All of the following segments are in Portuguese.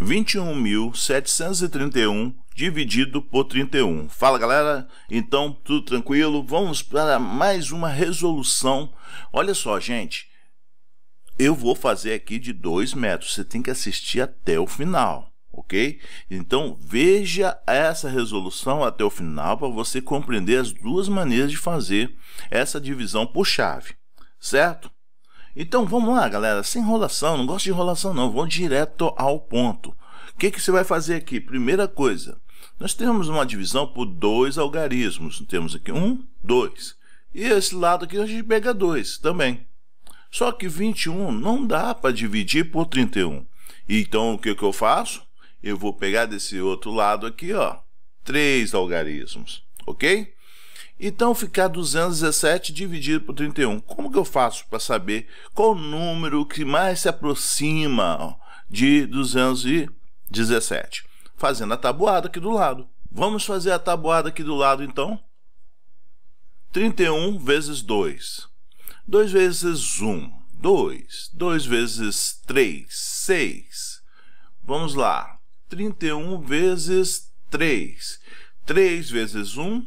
21.731 dividido por 31. Fala galera, então tudo tranquilo? Vamos para mais uma resolução. Olha só, gente, eu vou fazer aqui de 2 metros, você tem que assistir até o final. Ok? Então veja essa resolução até o final para você compreender as duas maneiras de fazer essa divisão por chave, certo? Então vamos lá, galera, sem enrolação, não gosto de enrolação não, vamos direto ao ponto. O que, que você vai fazer aqui? Primeira coisa, nós temos uma divisão por dois algarismos. Temos aqui um, dois. E esse lado aqui a gente pega dois também. Só que 21 não dá para dividir por 31. Então o que, que eu faço? Eu vou pegar desse outro lado aqui, ó, três algarismos, ok? Então ficar 217 dividido por 31. Como que eu faço para saber qual o número que mais se aproxima de 217? Fazendo a tabuada aqui do lado. Vamos fazer a tabuada aqui do lado então? 31 vezes 2. 2 vezes 1, 2. 2 vezes 3, 6. Vamos lá. 31 vezes 3. 3 vezes 1,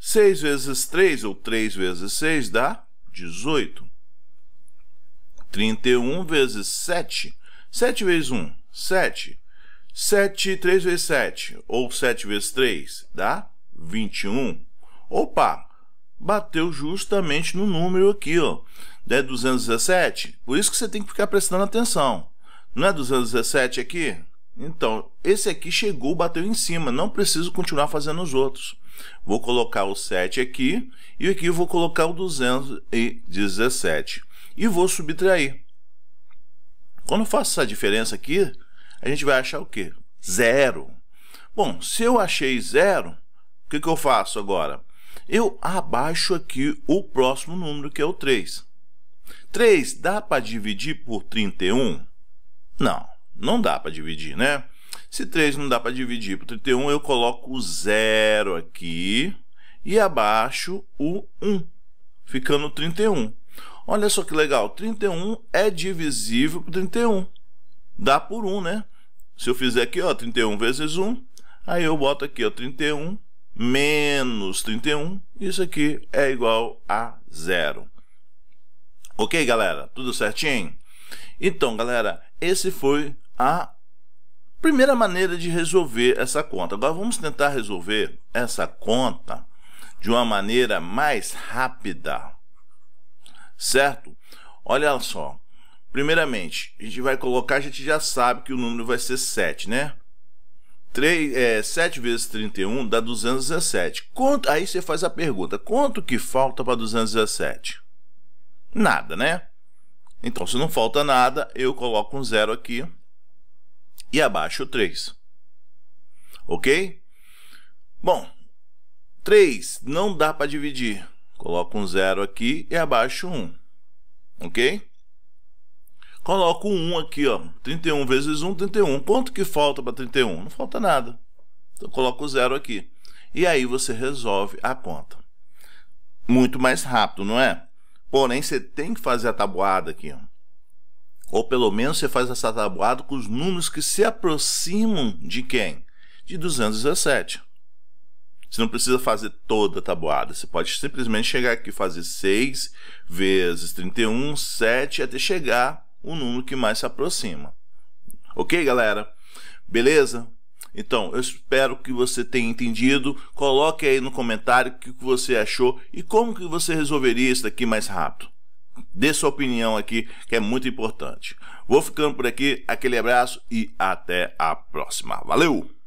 6 vezes 3 ou 3 vezes 6 dá 18. 31 vezes 7. 7 vezes 1, 7. 7, 3 vezes 7, ou 7 vezes 3, dá 21. Opa, bateu justamente no número aqui, ó. É 217? Por isso que você tem que ficar prestando atenção. Não é 217 aqui? Então, esse aqui chegou, bateu em cima. Não preciso continuar fazendo os outros. Vou colocar o 7 aqui e aqui eu vou colocar o 217 e vou subtrair. Quando eu faço essa diferença aqui, a gente vai achar o quê? Zero. Bom, se eu achei zero, o que, que eu faço agora? Eu abaixo aqui o próximo número, que é o 3. 3 dá para dividir por 31? Não, não dá para dividir, né? Se 3 não dá para dividir por 31, eu coloco o 0 aqui e abaixo o 1, ficando 31. Olha só que legal, 31 é divisível por 31. Dá por 1, né? Se eu fizer aqui, ó, 31 vezes 1, aí eu boto aqui, ó, 31 menos 31, isso aqui é igual a 0. Ok, galera? Tudo certinho? Então, galera, esse foi a Primeira maneira de resolver essa conta. Agora vamos tentar resolver essa conta de uma maneira mais rápida, certo? Olha só. Primeiramente, a gente vai colocar, a gente já sabe que o número vai ser 7, né? 3, é, 7 vezes 31 dá 217. Quanto, aí você faz a pergunta: quanto que falta para 217? Nada, né? Então, se não falta nada, eu coloco um zero aqui e abaixo 3. Ok? Bom, 3 não dá para dividir. Coloco um zero aqui e abaixo 1. Ok? Coloco 1 aqui, ó. 31 vezes 1, 31. Quanto que falta para 31? Não falta nada. Então, coloco o zero aqui. E aí você resolve a conta. Muito mais rápido, não é? Porém, você tem que fazer a tabuada aqui. Ó. Ou pelo menos você faz essa tabuada com os números que se aproximam de quem? De 217. Você não precisa fazer toda a tabuada. Você pode simplesmente chegar aqui e fazer 6 vezes 31, 7, até chegar o número que mais se aproxima. Ok, galera? Beleza? Então, eu espero que você tenha entendido. Coloque aí no comentário o que você achou e como que você resolveria isso daqui mais rápido. Dê sua opinião aqui, que é muito importante. Vou ficando por aqui, aquele abraço e até a próxima. Valeu!